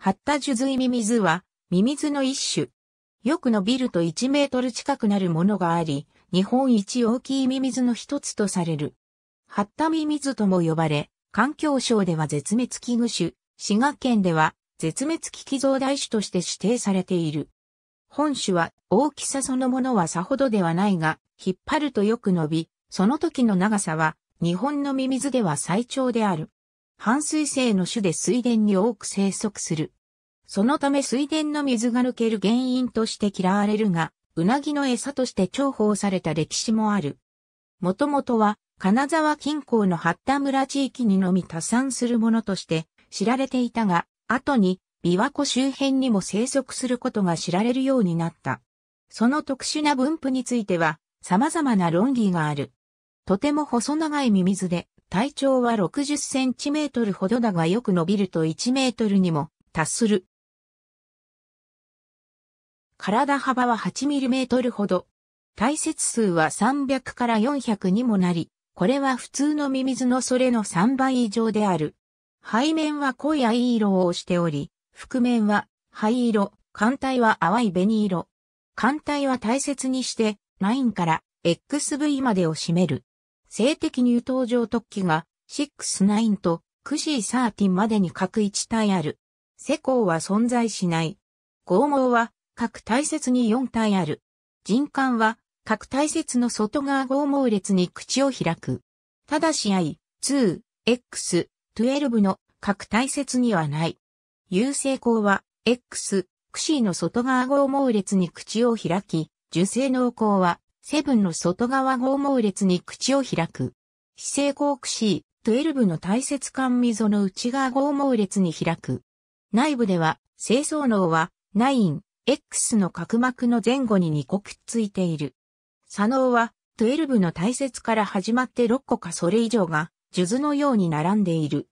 ハッタジュズイミミズは、ミミズの一種。よく伸びると1メートル近くなるものがあり、日本一大きいミミズの一つとされる。ハッタミミズとも呼ばれ、環境省では絶滅危惧種、滋賀県では絶滅危機増大種として指定されている。本種は大きさそのものはさほどではないが、引っ張るとよく伸び、その時の長さは日本のミミズでは最長である。半水性の種で水田に多く生息する。そのため水田の水が抜ける原因として嫌われるが、うなぎの餌として重宝された歴史もある。もともとは、金沢近郊の八田村地域にのみ多産するものとして知られていたが、後に琵琶湖周辺にも生息することが知られるようになった。その特殊な分布については、様々な論議がある。とても細長いミミズで、体長は60センチメートルほどだがよく伸びると1メートルにも達する。体幅は8ミリメートルほど。体節数は300から400にもなり、これは普通のミミズのそれの3倍以上である。背面は濃い藍色をしており、覆面は灰色、艦体は淡い紅色。艦体は大切にして、9から XV までを占める。性的乳頭状突起が69と QC13 までに各1体ある。施工は存在しない。剛毛は各大切に4体ある。人間は各大切の外側剛毛列に口を開く。ただし I、2、X、12の各大切にはない。有性項は X、クシーの外側剛毛列に口を開き、受精濃厚はセブンの外側合毛列に口を開く。非正航クゥエ12の大切感溝の内側合毛列に開く。内部では、清掃脳は、9、X の角膜の前後に2個くっついている。左脳は、12の大切から始まって6個かそれ以上が、数珠のように並んでいる。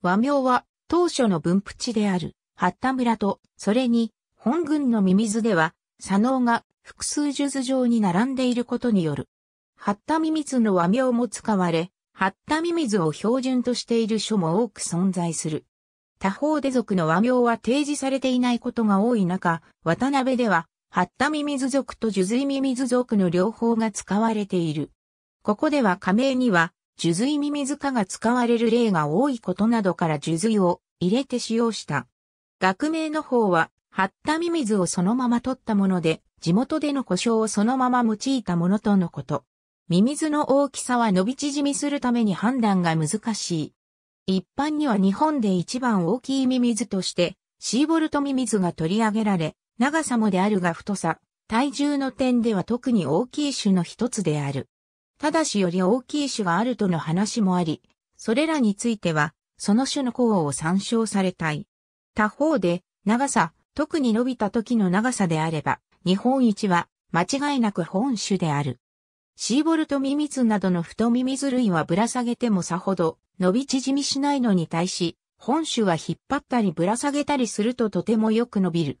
和名は、当初の分布地である、八田村と、それに、本群のミミズでは、左脳が複数数珠状に並んでいることによる。ハッタミミズの和名も使われ、ハッタミミズを標準としている書も多く存在する。他方で族の和名は提示されていないことが多い中、渡辺では、ハッタミミズ族とジュズイミミズ族の両方が使われている。ここでは仮名には、ジュズイミミズ科が使われる例が多いことなどからジュズイを入れて使用した。学名の方は、張ったミミズをそのまま取ったもので、地元での故障をそのまま用いたものとのこと。ミミズの大きさは伸び縮みするために判断が難しい。一般には日本で一番大きいミミズとして、シーボルトミミズが取り上げられ、長さもであるが太さ、体重の点では特に大きい種の一つである。ただしより大きい種があるとの話もあり、それらについては、その種の候補を参照されたい。他方で、長さ、特に伸びた時の長さであれば、日本一は間違いなく本種である。シーボルトミミズなどの太ミミズ類はぶら下げてもさほど伸び縮みしないのに対し、本種は引っ張ったりぶら下げたりするととてもよく伸びる。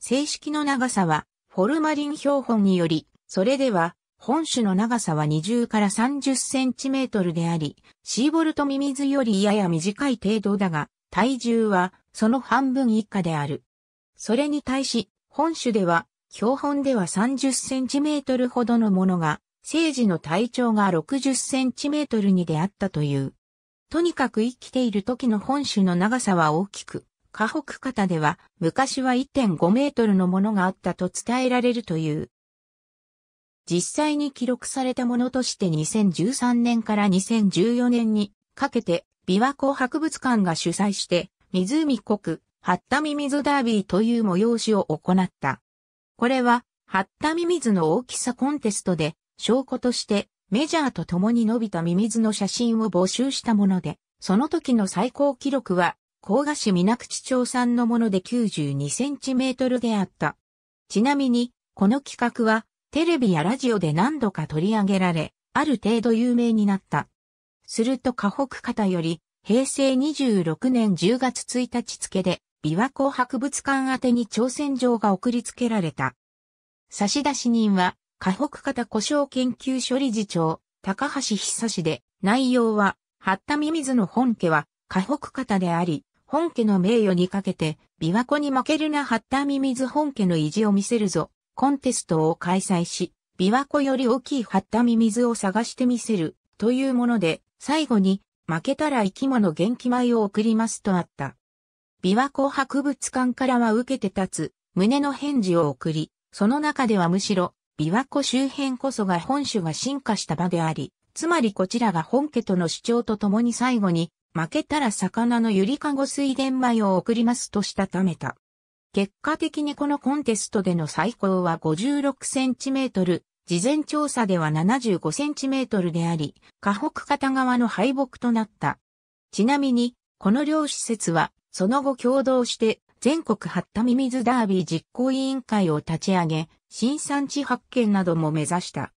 正式の長さは、フォルマリン標本により、それでは、本種の長さは20から30センチメートルであり、シーボルトミミズよりやや短い程度だが、体重はその半分以下である。それに対し、本種では、標本では30センチメートルほどのものが、生児の体長が60センチメートルに出会ったという。とにかく生きている時の本種の長さは大きく、河北方では昔は1.5メートルのものがあったと伝えられるという。実際に記録されたものとして2013年から2014年にかけて、琵琶湖博物館が主催して、湖国はったミミズダービーという催しを行った。これは、はったミミズの大きさコンテストで、証拠として、メジャーと共に伸びたミミズの写真を募集したもので、その時の最高記録は、甲賀市水口町んのもので92センチメートルであった。ちなみに、この企画は、テレビやラジオで何度か取り上げられ、ある程度有名になった。すると河北方より、平成26年10月1日付で、琵琶湖博物館宛に挑戦状が送りつけられた。差出人は、河北方故障研究所理事長、高橋久志で、内容は、八田ミミズの本家は、河北方であり、本家の名誉にかけて、琵琶湖に負けるな八田ミミズ本家の意地を見せるぞ、コンテストを開催し、琵琶湖より大きい八田ミミズを探してみせる、というもので、最後に、負けたら生き物元気米を送りますとあった。琵琶湖博物館からは受けて立つ、胸の返事を送り、その中ではむしろ、琵琶湖周辺こそが本種が進化した場であり、つまりこちらが本家との主張とともに最後に、負けたら魚のゆりかご水田米を送りますとしたためた。結果的にこのコンテストでの最高は5 6トル、事前調査では7 5トルであり、河北片側の敗北となった。ちなみに、この両施設はその後共同して全国八田ミミズダービー実行委員会を立ち上げ、新産地発見なども目指した。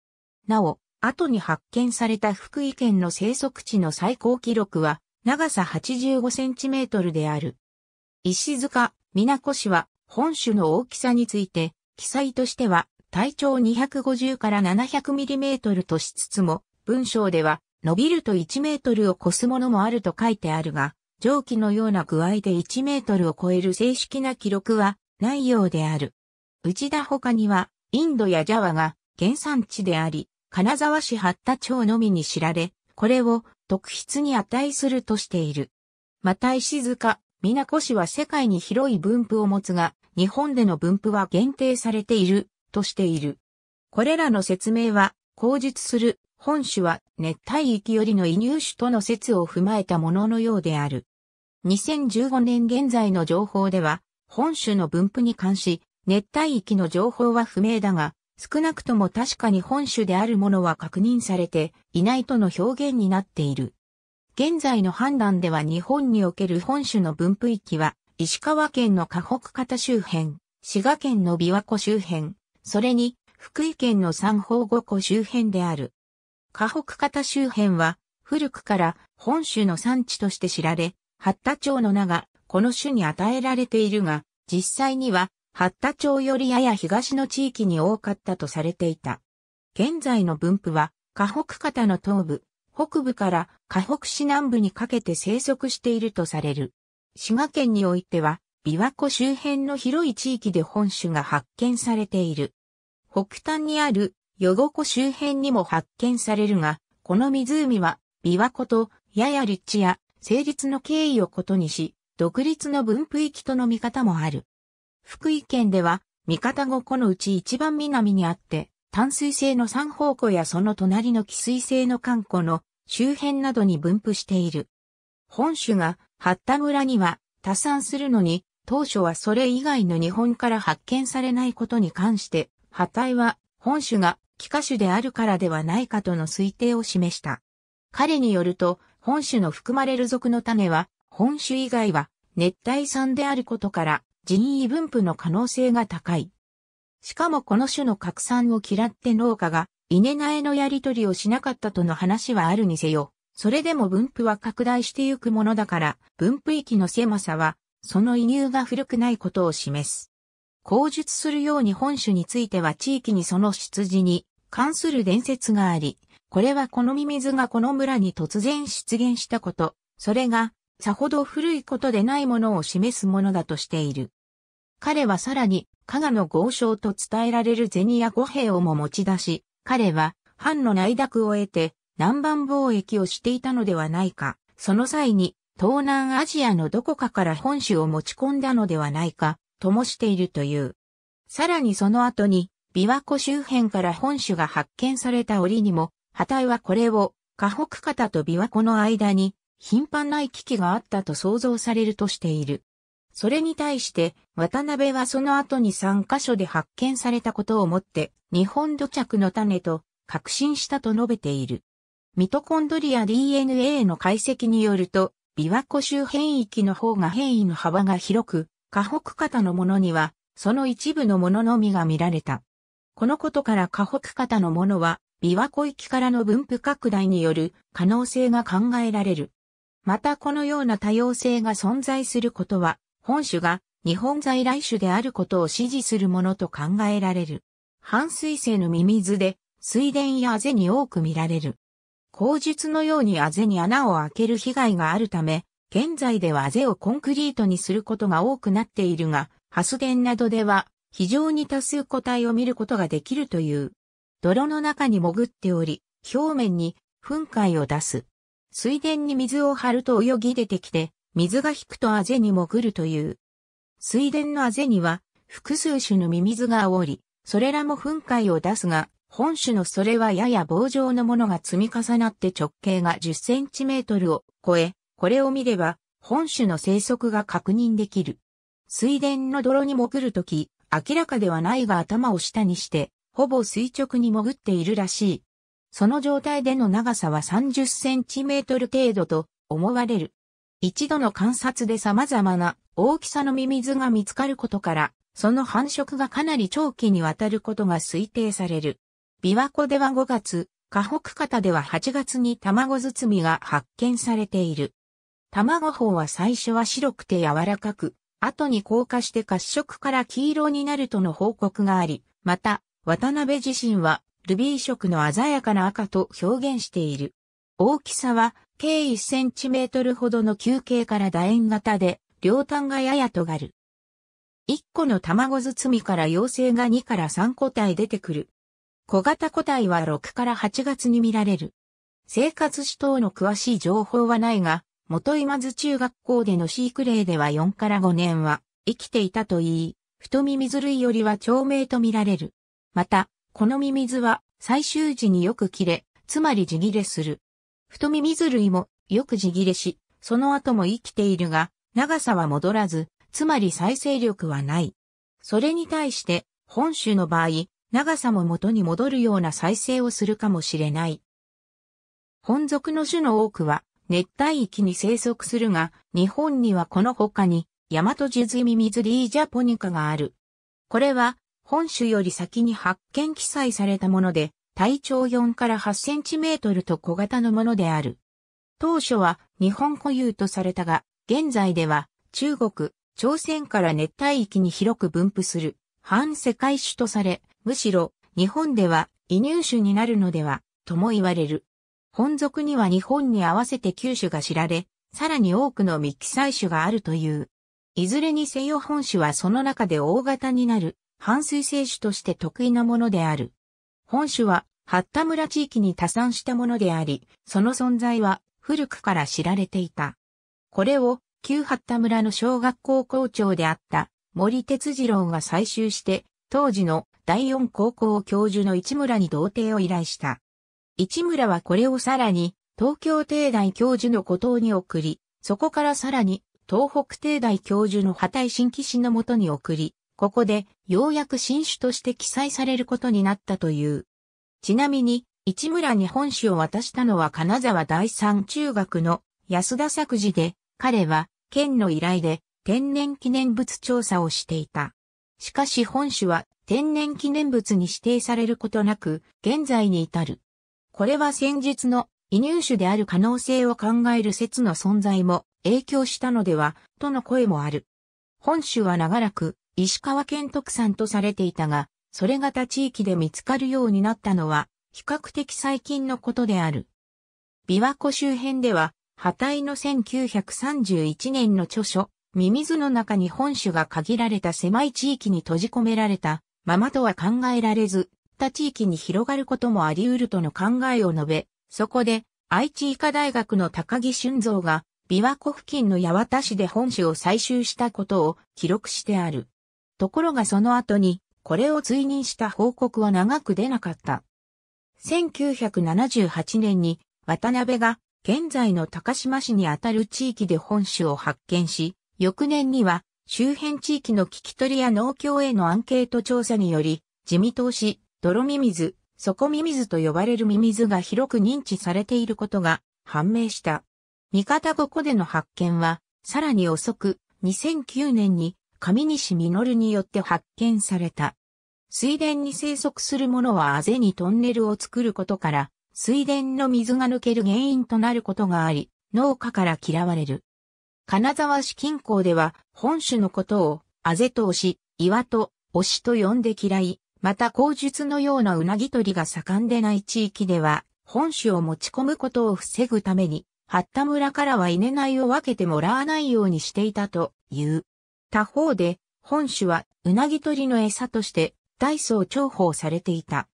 なお、後に発見された福井県の生息地の最高記録は、長さ85センチメートルである。石塚、水子市は、本種の大きさについて、記載としては、体長250から700ミリメートルとしつつも、文章では、伸びると1メートルを超すものもあると書いてあるが、上記のような具合で1メートルを超える正式な記録はないようである。内田他には、インドやジャワが原産地であり、金沢市八田町のみに知られ、これを特筆に値するとしている。また石塚、水子市は世界に広い分布を持つが、日本での分布は限定されている、としている。これらの説明は、口述する本種は熱帯域よりの移入種との説を踏まえたもののようである。2015年現在の情報では、本種の分布に関し、熱帯域の情報は不明だが、少なくとも確かに本種であるものは確認されていないとの表現になっている。現在の判断では日本における本種の分布域は、石川県の河北方周辺、滋賀県の琵琶湖周辺、それに福井県の三方五湖周辺である。河北方周辺は古くから本州の産地として知られ、八田町の名がこの種に与えられているが、実際には八田町よりやや東の地域に多かったとされていた。現在の分布は、河北方の東部、北部から河北市南部にかけて生息しているとされる。滋賀県においては、琵琶湖周辺の広い地域で本種が発見されている。北端にある余呉湖周辺にも発見されるが、この湖は琵琶湖とやや立地や成立の経緯をことにし、独立の分布域との見方もある。福井県では、三方五湖のうち一番南にあって、淡水性の三方湖やその隣の汽水性の観湖の周辺などに分布している。本種が、八田村には多産するのに、当初はそれ以外の日本から発見されないことに関して、破体は本種が幾化種であるからではないかとの推定を示した。彼によると、本種の含まれる属の種は、本種以外は熱帯産であることから、人為分布の可能性が高い。しかもこの種の拡散を嫌って農家が、稲苗のやり取りをしなかったとの話はあるにせよ、それでも分布は拡大してゆくものだから、分布域の狭さは、その移入が古くないことを示す。口述するように本種については地域にその出自に関する伝説があり、これはこのミミズがこの村に突然出現したこと、それが、さほど古いことでないものを示すものだとしている。彼はさらに、加賀の豪商と伝えられる銭や五兵をも持ち出し、彼は、藩の内諾を得て、南蛮貿易をしていたのではないか、その際に、東南アジアのどこかから本州を持ち込んだのではないか、ともしているという。さらにその後に、琵琶湖周辺から本種が発見された折にも、旗体はこれを、河北方と琵琶湖の間に、頻繁な行き来があったと想像されるとしている。それに対して、渡辺はその後に3カ所で発見されたことをもって、日本土着の種と確信したと述べている。ミトコンドリア DNA の解析によると、琵琶湖周辺域の方が変異の幅が広く、河北方のものには、その一部のもののみが見られた。このことから河北方のものは、琵琶湖域からの分布拡大による可能性が考えられる。またこのような多様性が存在することは、本種が日本在来種であることを支持するものと考えられる。半水性のミミズで、水田やあぜに多く見られる。口述のようにあぜに穴を開ける被害があるため、現在ではあぜをコンクリートにすることが多くなっているが、ハス田などでは非常に多数個体を見ることができるという。泥の中に潜っており、表面に噴海を出す。水田に水を張ると泳ぎ出てきて、水が引くとあぜに潜るという。水田のあぜには、複数種のミミズがおり、それらも噴海を出すが、本種のそれはやや棒状のものが積み重なって直径が10センチメートルを超え、これを見れば、本種の生息が確認できる。水田の泥に潜るとき、明らかではないが頭を下にして、ほぼ垂直に潜っているらしい。その状態での長さは30センチメートル程度と思われる。一度の観察で様々な大きさのミミズが見つかることから、その繁殖がかなり長期にわたることが推定される。琵琶湖では5月、河北方では8月に卵包みが発見されている。卵胞は最初は白くて柔らかく、後に硬化して褐色から黄色になるとの報告があり、また、渡辺自身はルビー色の鮮やかな赤と表現している。大きさは計1センチメートルほどの球形から楕円型で、両端がやや尖る。1個の卵包みから妖精が2から3個体出てくる。小型個体は6から8月に見られる。生活指等の詳しい情報はないが、元今津中学校での飼育例では4から5年は生きていたといい、太耳ずるいよりは長命と見られる。また、このミミズは最終時によく切れ、つまり地切れする。太ミミズ類もよく地切れし、その後も生きているが、長さは戻らず、つまり再生力はない。それに対して、本種の場合、長さも元に戻るような再生をするかもしれない。本属の種の多くは、熱帯域に生息するが、日本にはこの他に、ヤマトジズミミズリージャポニカがある。これは、本種より先に発見記載されたもので、体長4から8センチメートルと小型のものである。当初は日本固有とされたが、現在では中国、朝鮮から熱帯域に広く分布する反世界種とされ、むしろ日本では移入種になるのではとも言われる。本属には日本に合わせて9種が知られ、さらに多くの未記載種があるという。いずれにせよ本種はその中で大型になる半水生種として得意なものである。本種は、八田村地域に多産したものであり、その存在は古くから知られていた。これを、旧八田村の小学校校長であった森哲次郎が採集して、当時の第四高校教授の市村に同定を依頼した。市村はこれをさらに、東京帝大教授の孤島に送り、そこからさらに、東北帝大教授の破体新騎士のもとに送り、ここで、ようやく新種として記載されることになったという。ちなみに、市村に本種を渡したのは金沢第三中学の安田作治で、彼は県の依頼で天然記念物調査をしていた。しかし本種は天然記念物に指定されることなく、現在に至る。これは先日の移入種である可能性を考える説の存在も影響したのでは、との声もある。本種は長らく石川県特産とされていたが、それが他地域で見つかるようになったのは、比較的最近のことである。琵琶湖周辺では、破体の1931年の著書、ミミズの中に本種が限られた狭い地域に閉じ込められたままとは考えられず、他地域に広がることもあり得るとの考えを述べ、そこで愛知医科大学の高木俊造が琵琶湖付近の八幡市で本種を採集したことを記録してある。ところがその後に、これを追認した報告は長く出なかった。1978年に渡辺が現在の高島市にあたる地域で本種を発見し、翌年には周辺地域の聞き取りや農協へのアンケート調査により、地味党資、泥ミミズ、底ミミズと呼ばれるミミズが広く認知されていることが判明した。味方5個での発見は、さらに遅く、2009年に上西実によって発見された。水田に生息するものはあぜにトンネルを作ることから、水田の水が抜ける原因となることがあり、農家から嫌われる。金沢市近郊では、本種のことを、あぜと押し、岩と、推しと呼んで嫌い、また口述のようなうなぎ取りが盛んでない地域では、本種を持ち込むことを防ぐために、八田村からは稲苗を分けてもらわないようにしていたという。他方で、本種は、うなぎ鳥の餌として、大層重宝されていた。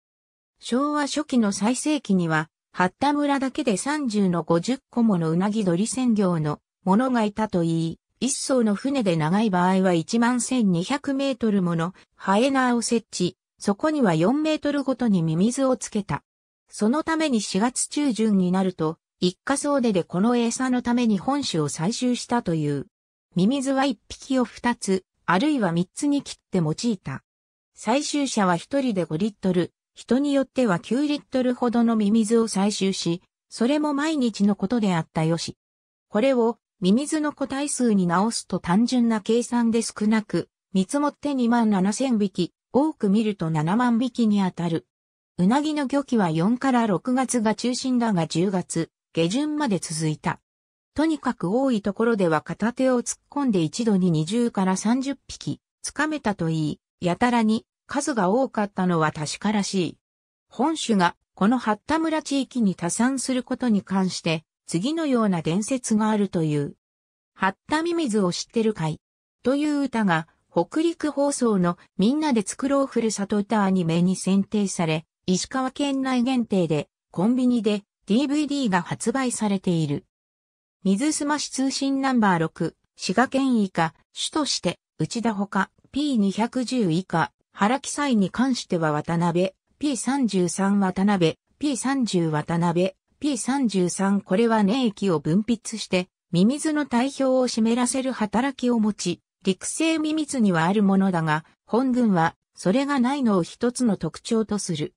昭和初期の最盛期には、八田村だけで30の50個ものうなぎ鳥専業のものがいたといい、一層の船で長い場合は1万1200メートルものハエナーを設置、そこには4メートルごとにミミズをつけた。そのために4月中旬になると、一家総出でこの餌のために本種を採集したという。ミミズは一匹を二つ、あるいは三つに切って用いた。採集者は一人で5リットル、人によっては9リットルほどのミミズを採集し、それも毎日のことであったよし。これをミミズの個体数に直すと単純な計算で少なく、見積もって2万7千匹、多く見ると7万匹にあたる。うなぎの漁期は4から6月が中心だが10月、下旬まで続いた。とにかく多いところでは片手を突っ込んで一度に20から30匹、掴めたといい、やたらに数が多かったのは確からしい。本種がこの八田村地域に多産することに関して、次のような伝説があるという。八田ミミズを知ってるかいという歌が、北陸放送のみんなで作ろうふるさと歌アニメに選定され、石川県内限定でコンビニで DVD が発売されている。水すまし通信ナンバー6、滋賀県以下、主として、内田ほか、P210 以下、原記載に関しては渡辺、P33 渡辺、P30 渡辺、P33 これは粘液を分泌して、ミミズの体表を湿らせる働きを持ち、陸生ミミズにはあるものだが、本群は、それがないのを一つの特徴とする。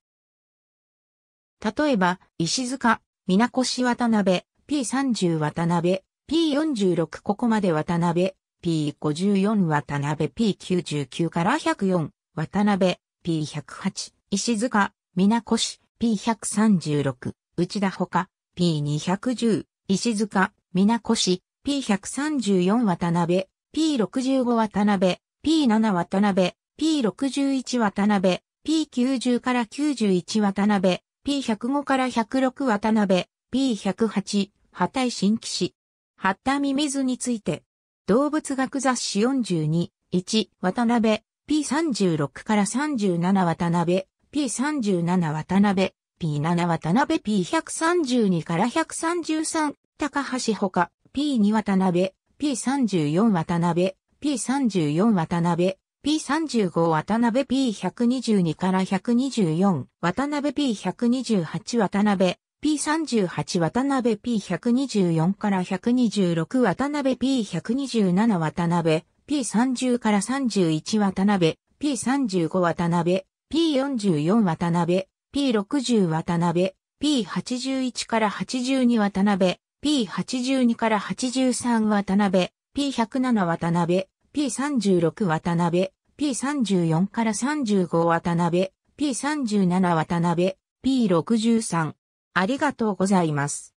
例えば、石塚、水市渡辺、P30 渡辺、P46 ここまで渡辺、P54 渡辺 P99 から104、渡辺、P108、石塚、みなこし、P136、内田ほか、P210、石塚、みなこし、P134 渡辺、P65 渡辺、P7 渡辺、P61 渡辺、P90 から91渡辺、P105 から106渡辺、P108、波体新騎士。八田ミミズについて、動物学雑誌42、1、渡辺、P36 から37渡辺、P37 渡辺、P7 渡辺 P132 から133、高橋ほか、P2 渡辺、P34 渡辺、P34 渡辺、P35 渡辺 P122 から124、渡辺 P128 渡辺、P38 渡辺 P124 から126渡辺 P127 渡辺 P30 から31渡辺 P35 渡辺 P44 渡辺 P60 渡辺 P81 から82渡辺 P82 から83渡辺 P107 渡辺 P36 渡辺 P34 から35渡辺 P37 渡辺 P63 ありがとうございます。